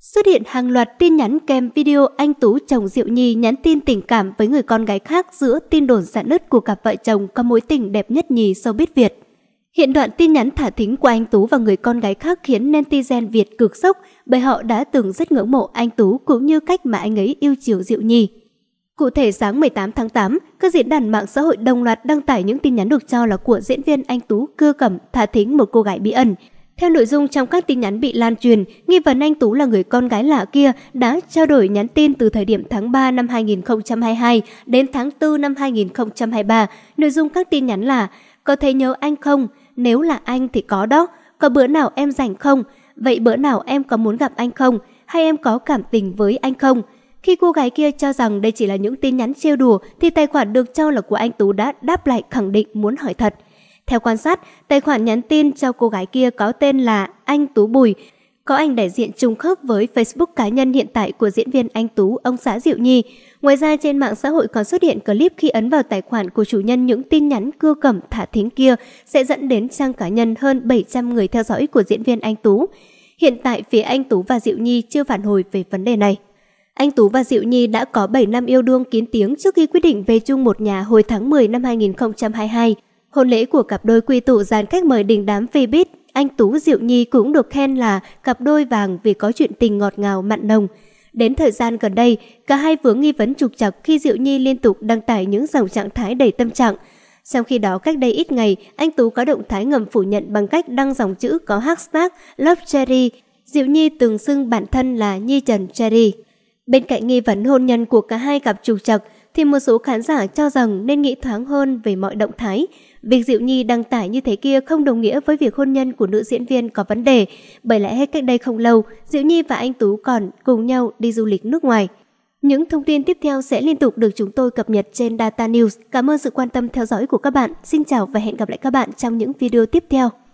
Xuất hiện hàng loạt tin nhắn kèm video anh Tú chồng Diệu Nhi nhắn tin tình cảm với người con gái khác giữa tin đồn giãn nứt của cặp vợ chồng có mối tình đẹp nhất nhì sau biết Việt. Hiện đoạn tin nhắn thả thính của anh Tú và người con gái khác khiến netizen Việt cực sốc bởi họ đã từng rất ngưỡng mộ anh Tú cũng như cách mà anh ấy yêu chiều Diệu Nhi. Cụ thể sáng 18 tháng 8, các diễn đàn mạng xã hội đồng loạt đăng tải những tin nhắn được cho là của diễn viên anh Tú cưa cẩm thả thính một cô gái bí ẩn – theo nội dung trong các tin nhắn bị lan truyền, nghi vấn anh Tú là người con gái lạ kia đã trao đổi nhắn tin từ thời điểm tháng 3 năm 2022 đến tháng 4 năm 2023. Nội dung các tin nhắn là Có thấy nhớ anh không? Nếu là anh thì có đó. Có bữa nào em rảnh không? Vậy bữa nào em có muốn gặp anh không? Hay em có cảm tình với anh không? Khi cô gái kia cho rằng đây chỉ là những tin nhắn trêu đùa thì tài khoản được cho là của anh Tú đã đáp lại khẳng định muốn hỏi thật. Theo quan sát, tài khoản nhắn tin cho cô gái kia có tên là Anh Tú Bùi, có ảnh đại diện trùng khớp với Facebook cá nhân hiện tại của diễn viên Anh Tú, ông xã Diệu Nhi. Ngoài ra trên mạng xã hội còn xuất hiện clip khi ấn vào tài khoản của chủ nhân những tin nhắn cưa cẩm thả thính kia sẽ dẫn đến trang cá nhân hơn 700 người theo dõi của diễn viên Anh Tú. Hiện tại phía Anh Tú và Diệu Nhi chưa phản hồi về vấn đề này. Anh Tú và Diệu Nhi đã có 7 năm yêu đương kín tiếng trước khi quyết định về chung một nhà hồi tháng 10 năm 2022. Hôn lễ của cặp đôi quy tụ dàn khách mời đình đám phê bít, anh Tú Diệu Nhi cũng được khen là cặp đôi vàng vì có chuyện tình ngọt ngào mặn nồng. Đến thời gian gần đây, cả hai vướng nghi vấn trục trặc khi Diệu Nhi liên tục đăng tải những dòng trạng thái đầy tâm trạng. Trong khi đó cách đây ít ngày, anh Tú có động thái ngầm phủ nhận bằng cách đăng dòng chữ có hashtag Love Cherry. Diệu Nhi từng xưng bản thân là Nhi Trần Cherry. Bên cạnh nghi vấn hôn nhân của cả hai cặp trục trặc, thì một số khán giả cho rằng nên nghĩ thoáng hơn về mọi động thái. Việc Diệu Nhi đăng tải như thế kia không đồng nghĩa với việc hôn nhân của nữ diễn viên có vấn đề, bởi lẽ cách đây không lâu, Diệu Nhi và anh Tú còn cùng nhau đi du lịch nước ngoài. Những thông tin tiếp theo sẽ liên tục được chúng tôi cập nhật trên Data News. Cảm ơn sự quan tâm theo dõi của các bạn. Xin chào và hẹn gặp lại các bạn trong những video tiếp theo.